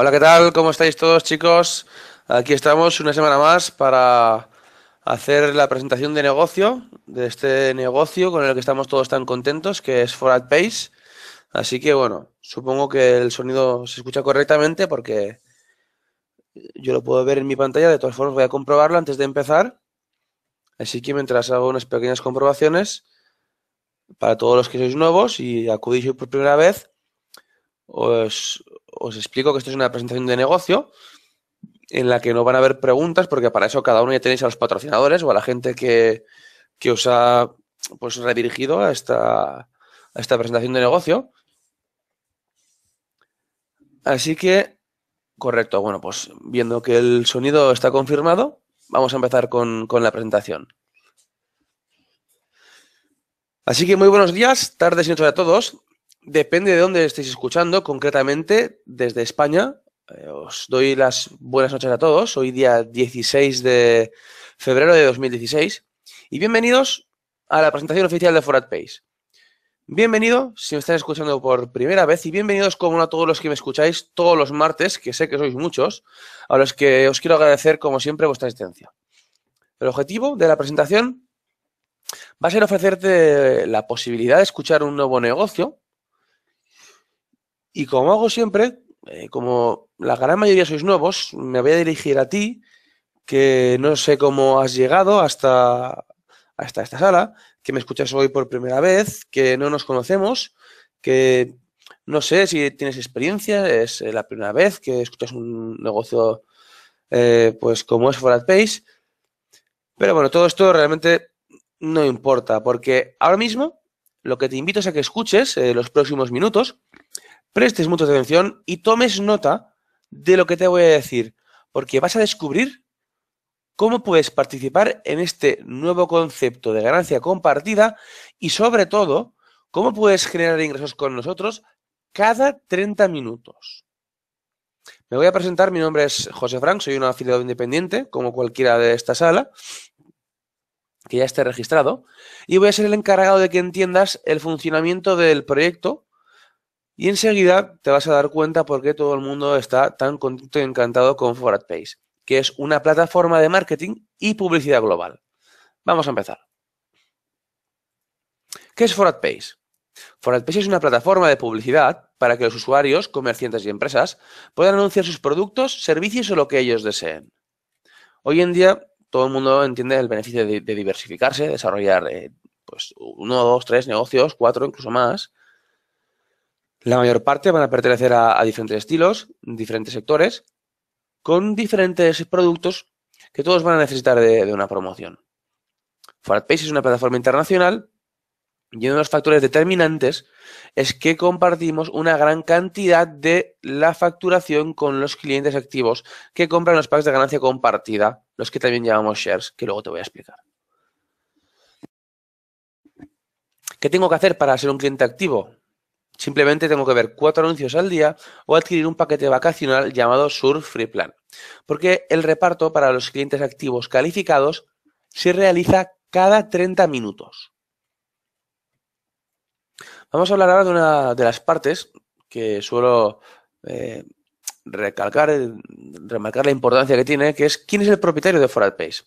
Hola, ¿qué tal? ¿Cómo estáis todos, chicos? Aquí estamos una semana más para hacer la presentación de negocio, de este negocio con el que estamos todos tan contentos, que es Forad Pace. Así que bueno, supongo que el sonido se escucha correctamente porque yo lo puedo ver en mi pantalla. De todas formas, voy a comprobarlo antes de empezar. Así que mientras hago unas pequeñas comprobaciones, para todos los que sois nuevos y acudís por primera vez, os, explico que esto es una presentación de negocio en la que no van a haber preguntas porque para eso cada uno ya tenéis a los patrocinadores o a la gente que, os ha pues redirigido a esta, esta presentación de negocio. Así que, correcto, bueno, pues viendo que el sonido está confirmado, vamos a empezar con, con la presentación. Así que muy buenos días, tardes y noches a todos. Depende de dónde estéis escuchando, concretamente desde España. Eh, os doy las buenas noches a todos. Hoy día 16 de febrero de 2016. Y bienvenidos a la presentación oficial de Forat Pace. Bienvenido si me estáis escuchando por primera vez y bienvenidos como a todos los que me escucháis todos los martes, que sé que sois muchos, a los que os quiero agradecer como siempre vuestra asistencia. El objetivo de la presentación va a ser ofrecerte la posibilidad de escuchar un nuevo negocio y como hago siempre, eh, como la gran mayoría sois nuevos, me voy a dirigir a ti, que no sé cómo has llegado hasta, hasta esta sala, que me escuchas hoy por primera vez, que no nos conocemos, que no sé si tienes experiencia, es eh, la primera vez que escuchas un negocio eh, pues como es ForAdPace. Pero bueno, todo esto realmente no importa, porque ahora mismo lo que te invito es a que escuches los próximos minutos prestes mucha atención y tomes nota de lo que te voy a decir, porque vas a descubrir cómo puedes participar en este nuevo concepto de ganancia compartida y sobre todo cómo puedes generar ingresos con nosotros cada 30 minutos. Me voy a presentar, mi nombre es José Frank, soy un afiliado independiente, como cualquiera de esta sala, que ya esté registrado, y voy a ser el encargado de que entiendas el funcionamiento del proyecto y enseguida te vas a dar cuenta por qué todo el mundo está tan contento y encantado con ForAdPace, que es una plataforma de marketing y publicidad global. Vamos a empezar. ¿Qué es Foratpace? Foratpace es una plataforma de publicidad para que los usuarios, comerciantes y empresas puedan anunciar sus productos, servicios o lo que ellos deseen. Hoy en día todo el mundo entiende el beneficio de, diversificarse, desarrollar eh, pues uno, dos, tres negocios, cuatro, incluso más, la mayor parte van a pertenecer a, diferentes estilos, diferentes sectores, con diferentes productos que todos van a necesitar de, una promoción. FartPace es una plataforma internacional y uno de los factores determinantes es que compartimos una gran cantidad de la facturación con los clientes activos que compran los packs de ganancia compartida, los que también llamamos shares, que luego te voy a explicar. ¿Qué tengo que hacer para ser un cliente activo? Simplemente tengo que ver cuatro anuncios al día o adquirir un paquete vacacional llamado Surf Free Plan, porque el reparto para los clientes activos calificados se realiza cada 30 minutos. Vamos a hablar ahora de una de las partes que suelo eh, recalcar, remarcar la importancia que tiene, que es quién es el propietario de Page.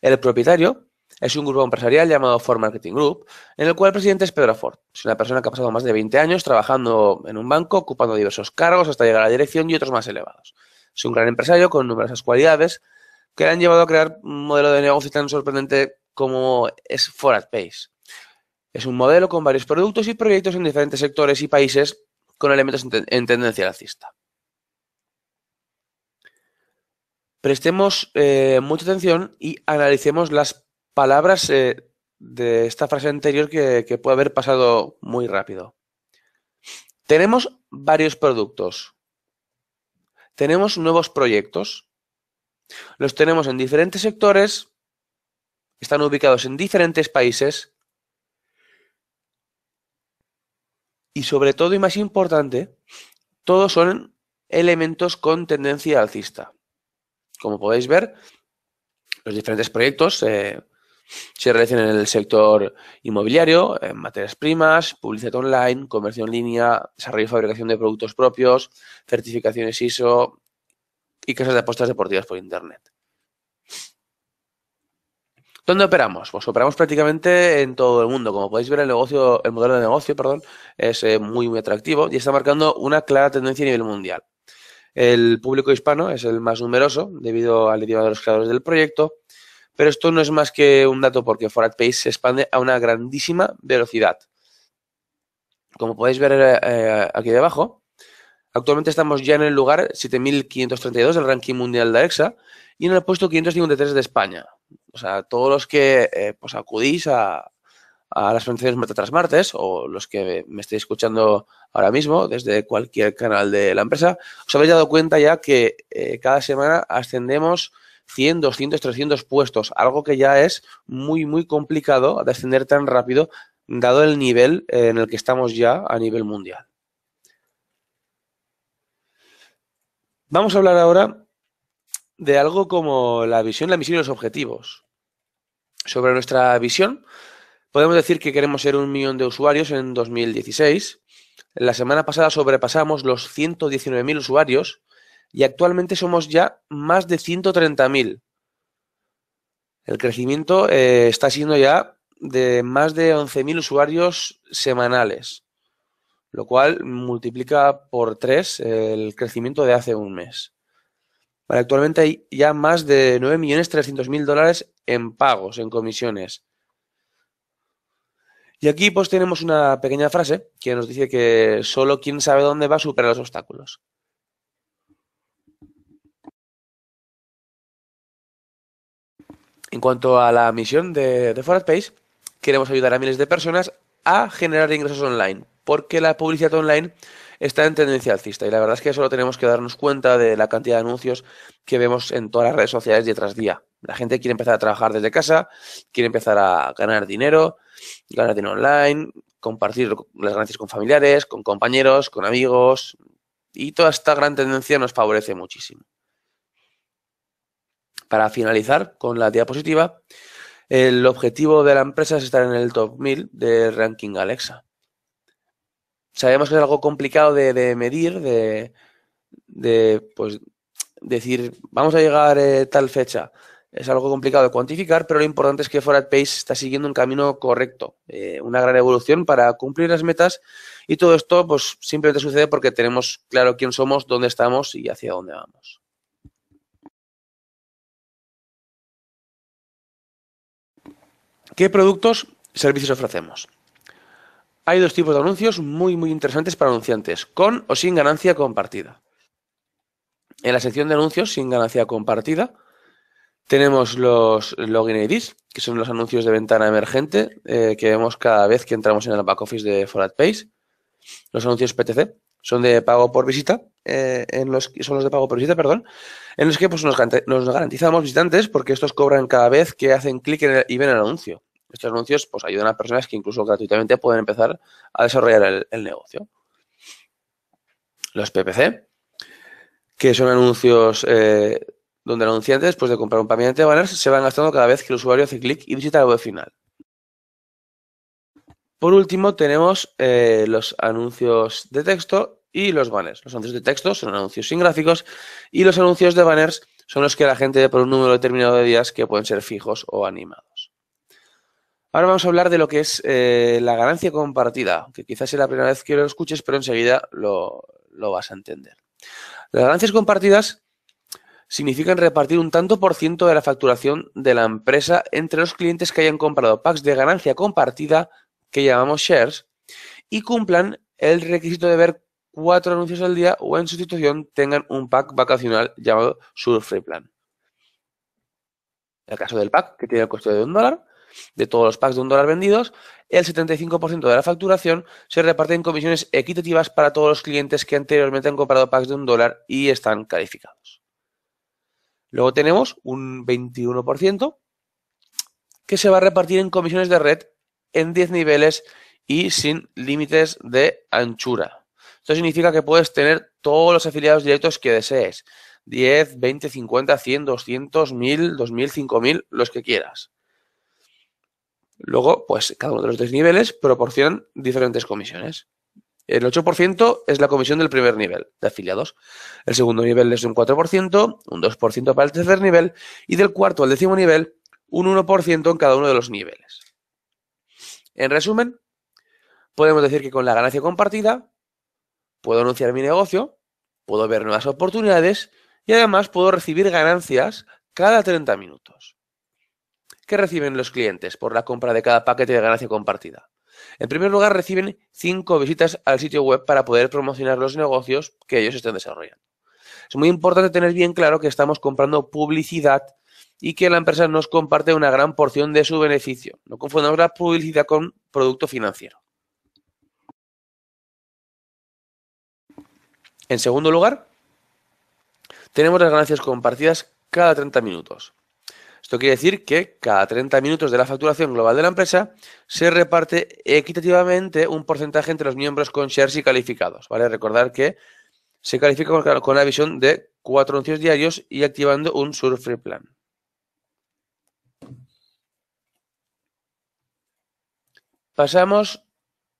El propietario es un grupo empresarial llamado Ford Marketing Group, en el cual el presidente es Pedro Ford. Es una persona que ha pasado más de 20 años trabajando en un banco, ocupando diversos cargos hasta llegar a la dirección y otros más elevados. Es un gran empresario con numerosas cualidades que le han llevado a crear un modelo de negocio tan sorprendente como es Ford at Pace. Es un modelo con varios productos y proyectos en diferentes sectores y países con elementos en, tendencia alcista. Prestemos eh, mucha atención y analicemos las palabras eh, de esta frase anterior que, puede haber pasado muy rápido. Tenemos varios productos. Tenemos nuevos proyectos. Los tenemos en diferentes sectores. Están ubicados en diferentes países. Y sobre todo y más importante, todos son elementos con tendencia alcista. Como podéis ver, los diferentes proyectos eh, se realizan en el sector inmobiliario, en eh, materias primas, publicidad online, comercio en línea, desarrollo y fabricación de productos propios, certificaciones ISO y casas de apuestas deportivas por Internet. ¿Dónde operamos? Pues operamos prácticamente en todo el mundo. Como podéis ver, el negocio, el modelo de negocio, es eh, muy, muy atractivo y está marcando una clara tendencia a nivel mundial. El público hispano es el más numeroso debido al idioma de los creadores del proyecto, pero esto no es más que un dato porque Pays se expande a una grandísima velocidad. Como podéis ver eh, aquí debajo, actualmente estamos ya en el lugar 7.532 del ranking mundial de Alexa y en el puesto 553 de España. O sea, todos los que eh, pues acudís a, las presentaciones martes tras martes o los que me estéis escuchando ahora mismo desde cualquier canal de la empresa, os habéis dado cuenta ya que eh, cada semana ascendemos 100, 200, 300 puestos, algo que ya es muy, muy complicado descender tan rápido dado el nivel eh, en el que estamos ya a nivel mundial. Vamos a hablar ahora de algo como la visión, la misión y los objetivos. Sobre nuestra visión, podemos decir que queremos ser un millón de usuarios en 2016. La semana pasada sobrepasamos los 119.000 usuarios y actualmente somos ya más de 130.000. El crecimiento eh, está siendo ya de más de 11.000 usuarios semanales, lo cual multiplica por tres el crecimiento de hace un mes. actualmente hay ya más de 9.300.000 dólares en pagos, en comisiones. Y aquí pues tenemos una pequeña frase que nos dice que solo quien sabe dónde va supera los obstáculos. En cuanto a la misión de, de queremos ayudar a miles de personas a generar ingresos online, porque la publicidad online está en tendencia alcista y la verdad es que solo tenemos que darnos cuenta de la cantidad de anuncios que vemos en todas las redes sociales día tras día. La gente quiere empezar a trabajar desde casa, quiere empezar a ganar dinero, ganar dinero online, compartir las ganancias con familiares, con compañeros, con amigos y toda esta gran tendencia nos favorece muchísimo. Para finalizar con la diapositiva, el objetivo de la empresa es estar en el top 1000 de ranking Alexa. Sabemos que es algo complicado de, medir, de, pues, decir, vamos a llegar a eh, tal fecha. Es algo complicado de cuantificar, pero lo importante es que Forad Pace está siguiendo un camino correcto, eh, una gran evolución para cumplir las metas y todo esto pues simplemente sucede porque tenemos claro quién somos, dónde estamos y hacia dónde vamos. ¿Qué productos, servicios ofrecemos? Hay dos tipos de anuncios muy, muy interesantes para anunciantes, con o sin ganancia compartida. En la sección de anuncios sin ganancia compartida, tenemos los login IDs, que son los anuncios de ventana emergente eh, que vemos cada vez que entramos en el back office de Pace. Los anuncios PTC son de pago por visita eh, en los, son los de pago por visita, perdón, en los que pues, nos, garantizamos visitantes porque estos cobran cada vez que hacen clic y ven el anuncio. Estos anuncios pues, ayudan a personas que incluso gratuitamente pueden empezar a desarrollar el, negocio. Los PPC, que son anuncios eh, donde el anunciante, después pues, de comprar un paquete de banners, se van gastando cada vez que el usuario hace clic y visita la web final. Por último, tenemos eh, los anuncios de texto y los banners. Los anuncios de texto son anuncios sin gráficos y los anuncios de banners son los que la gente ve por un número determinado de días que pueden ser fijos o animados. Ahora vamos a hablar de lo que es eh, la ganancia compartida, que quizás sea la primera vez que lo escuches, pero enseguida lo vas a entender. Las ganancias compartidas significan repartir un tanto por ciento de la facturación de la empresa entre los clientes que hayan comprado packs de ganancia compartida, que llamamos shares, y cumplan el requisito de ver cuatro anuncios al día o en sustitución tengan un pack vacacional llamado Surfree Plan. En el caso del pack, que tiene el coste de un dólar, de todos los packs de un dólar vendidos, el 75% de la facturación se reparte en comisiones equitativas para todos los clientes que anteriormente han comprado packs de un dólar y están calificados. Luego tenemos un 21% que se va a repartir en comisiones de red en 10 niveles y sin límites de anchura. Esto significa que puedes tener todos los afiliados directos que desees. 10, 20, 50, 100, 200, 1000, 2000, 5000, los que quieras. Luego, pues cada uno de los tres niveles proporcionan diferentes comisiones. El 8% es la comisión del primer nivel de afiliados. El segundo nivel es un 4%, un 2% para el tercer nivel y del cuarto al décimo nivel un 1% en cada uno de los niveles. En resumen, podemos decir que con la ganancia compartida Puedo anunciar mi negocio, puedo ver nuevas oportunidades y además puedo recibir ganancias cada 30 minutos. ¿Qué reciben los clientes por la compra de cada paquete de ganancia compartida? En primer lugar, reciben 5 visitas al sitio web para poder promocionar los negocios que ellos estén desarrollando. Es muy importante tener bien claro que estamos comprando publicidad y que la empresa nos comparte una gran porción de su beneficio. No confundamos la publicidad con producto financiero. En segundo lugar, tenemos las ganancias compartidas cada 30 minutos. Esto quiere decir que cada 30 minutos de la facturación global de la empresa se reparte equitativamente un porcentaje entre los miembros con shares y calificados. ¿vale? Recordar que se califica con la visión de cuatro anuncios diarios y activando un free Plan. Pasamos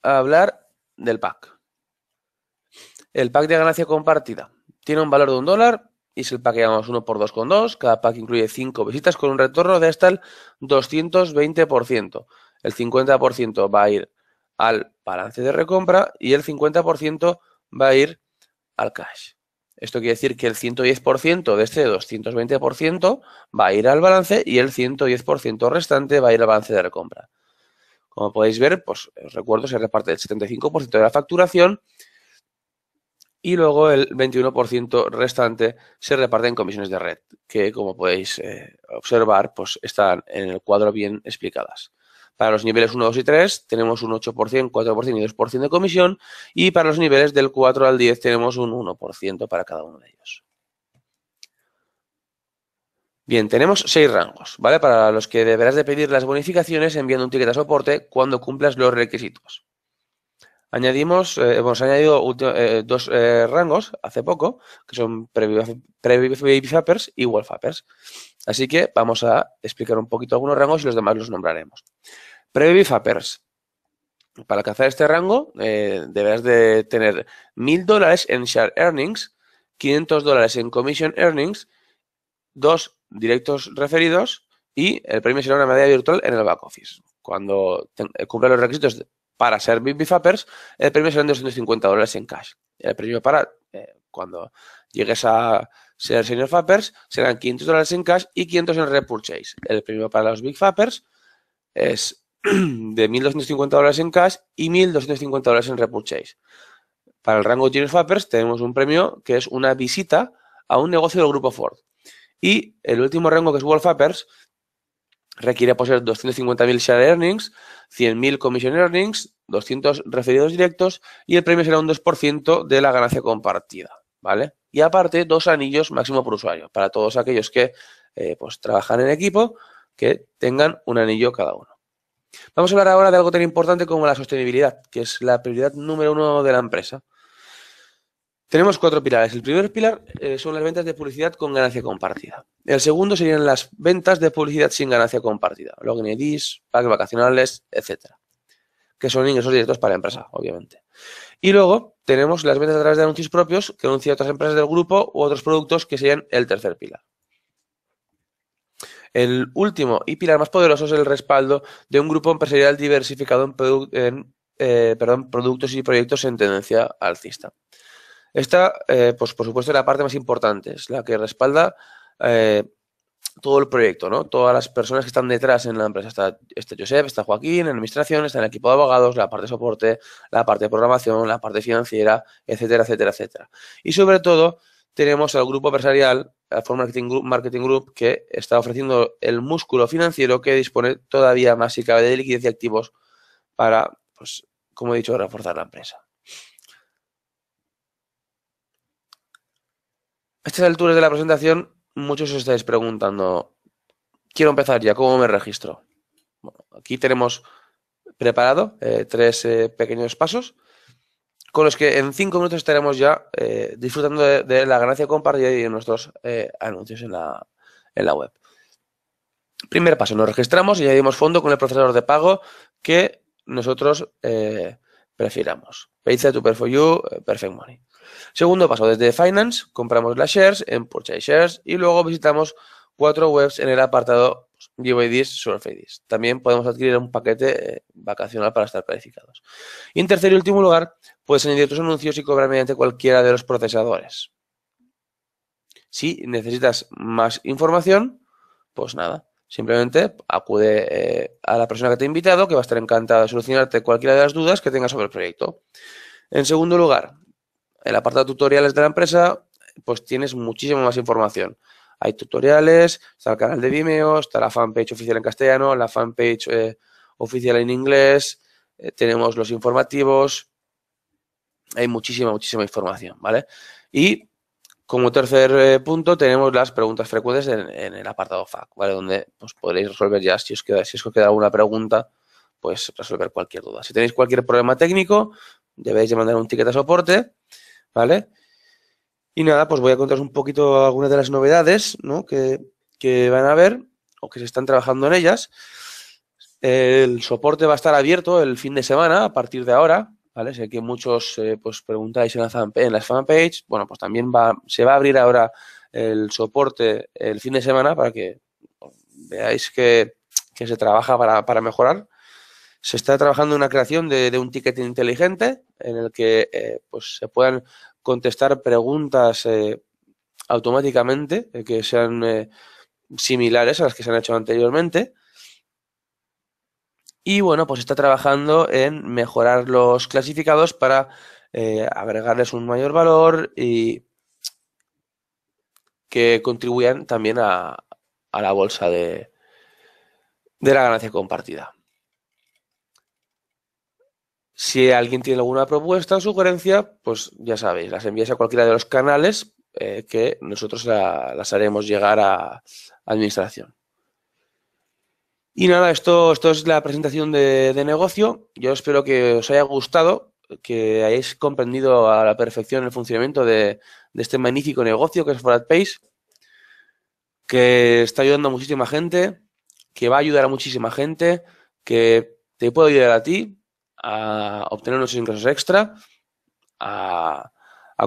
a hablar del pack. El pack de ganancia compartida tiene un valor de un dólar y es el pack llamamos 1 por 2 con 2, cada pack incluye 5 visitas con un retorno de hasta el 220%. El 50% va a ir al balance de recompra y el 50% va a ir al cash. Esto quiere decir que el 110% de este 220% va a ir al balance y el 110% restante va a ir al balance de recompra. Como podéis ver, pues os recuerdo, se reparte el 75% de la facturación y luego el 21% restante se reparte en comisiones de red, que como podéis eh, observar, pues están en el cuadro bien explicadas. Para los niveles 1, 2 y 3 tenemos un 8%, 4% y 2% de comisión y para los niveles del 4 al 10 tenemos un 1% para cada uno de ellos. Bien, tenemos seis rangos, ¿vale? Para los que deberás de pedir las bonificaciones enviando un ticket a soporte cuando cumplas los requisitos. Añadimos, eh, hemos añadido eh, dos eh, rangos hace poco, que son pre Fappers y wolfappers Así que vamos a explicar un poquito algunos rangos y los demás los nombraremos. pre Fappers. Para alcanzar este rango deberás de tener 1.000 dólares en share earnings, 500 dólares en commission earnings, dos directos referidos y el premio será una medida virtual en el back office. Cuando cumpla los requisitos para ser Big Fappers, el premio serán 250 dólares en cash. El premio para eh, cuando llegues a ser Senior Fappers serán 500 dólares en cash y 500 en repurchase. El premio para los Big Fappers es de 1.250 dólares en cash y 1.250 dólares en repurchase. Para el rango Junior Fappers tenemos un premio que es una visita a un negocio del grupo Ford. Y el último rango que es World Fappers requiere poseer pues, 250.000 share earnings, 100.000 commission earnings, 200 referidos directos y el premio será un 2% de la ganancia compartida, ¿vale? Y aparte, dos anillos máximo por usuario para todos aquellos que eh, pues trabajan en equipo que tengan un anillo cada uno. Vamos a hablar ahora de algo tan importante como la sostenibilidad, que es la prioridad número uno de la empresa. Tenemos cuatro pilares. El primer pilar eh, son las ventas de publicidad con ganancia compartida. El segundo serían las ventas de publicidad sin ganancia compartida, login IDs, packs vacacionales, etcétera, que son ingresos directos para la empresa, obviamente. Y luego tenemos las ventas a través de anuncios propios que anuncian otras empresas del grupo u otros productos que serían el tercer pilar. El último y pilar más poderoso es el respaldo de un grupo empresarial diversificado en, eh, productos y proyectos en tendencia alcista. Esta, eh, pues por supuesto, es la parte más importante, es la que respalda eh, todo el proyecto, ¿no? Todas las personas que están detrás en la empresa. Está, está Josep, está Joaquín, en administración, está en el equipo de abogados, la parte de soporte, la parte de programación, la parte financiera, etcétera, etcétera, etcétera. Y sobre todo, tenemos al grupo empresarial, al Form Marketing Group, Marketing Group, que está ofreciendo el músculo financiero que dispone todavía más, si cabe, de liquidez y activos para, pues, como he dicho, reforzar la empresa. A estas alturas de la presentación, muchos os estáis preguntando, quiero empezar ya, ¿cómo me registro? aquí tenemos preparado eh, tres eh, pequeños pasos con los que en cinco minutos estaremos ya eh, disfrutando de, la ganancia compartida y de nuestros anuncios en la, web. Primer paso, nos registramos y añadimos fondo con el procesador de pago que nosotros prefiramos. Payza, to for You, Perfect Money. Segundo paso, desde Finance compramos las shares en Purchase Shares y luego visitamos cuatro webs en el apartado GiveIDs, Surface. También podemos adquirir un paquete eh, vacacional para estar calificados. Y en tercer y último lugar, puedes añadir tus anuncios y cobrar mediante cualquiera de los procesadores. Si necesitas más información, pues nada, simplemente acude eh, a la persona que te ha invitado, que va a estar encantada de solucionarte cualquiera de las dudas que tengas sobre el proyecto. En segundo lugar, en El apartado tutoriales de la empresa, pues tienes muchísima más información. Hay tutoriales, está el canal de Vimeo, está la fanpage oficial en castellano, la fanpage eh, oficial en inglés, eh, tenemos los informativos, hay muchísima, muchísima información, ¿vale? Y como tercer eh, punto tenemos las preguntas frecuentes en, el apartado FAQ, ¿vale? Donde pues, podréis resolver ya, si os queda, si os queda alguna pregunta, pues resolver cualquier duda. Si tenéis cualquier problema técnico, debéis de mandar un ticket a soporte ¿Vale? Y nada, pues voy a contaros un poquito algunas de las novedades ¿no? que, van a haber o que se están trabajando en ellas. El soporte va a estar abierto el fin de semana a partir de ahora, ¿vale? Sé que muchos eh, pues preguntáis en, la fanpage, las fanpage, bueno, pues también va, se va a abrir ahora el soporte el fin de semana para que veáis que, que se trabaja para mejorar. Se está trabajando en una creación de, un ticket inteligente en el que eh, pues, se puedan contestar preguntas eh, automáticamente eh, que sean similares a las que se han hecho anteriormente. Y bueno, pues está trabajando en mejorar los clasificados para agregarles un mayor valor y que contribuyan también a, la bolsa de la ganancia compartida. Si alguien tiene alguna propuesta o sugerencia, pues ya sabéis, las envías a cualquiera de los canales eh, que nosotros las haremos llegar a administración. Y nada, esto, esto es la presentación de, negocio. Yo espero que os haya gustado, que hayáis comprendido a la perfección el funcionamiento de, de este magnífico negocio que es ForAdPace, que está ayudando a muchísima gente, que va a ayudar a muchísima gente, que te puede ayudar a ti a obtener unos ingresos extra, a,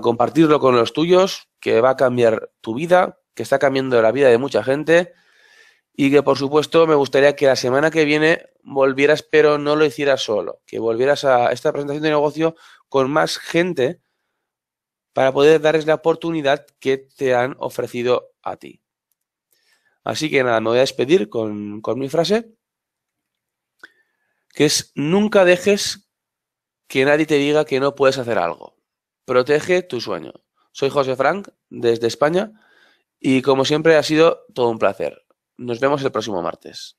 compartirlo con los tuyos, que va a cambiar tu vida, que está cambiando la vida de mucha gente y que por supuesto me gustaría que la semana que viene volvieras, pero no lo hicieras solo, que volvieras a esta presentación de negocio con más gente para poder darles la oportunidad que te han ofrecido a ti. Así que nada, me voy a despedir con, con mi frase que es nunca dejes que nadie te diga que no puedes hacer algo. Protege tu sueño. Soy José Frank desde España y como siempre ha sido todo un placer. Nos vemos el próximo martes.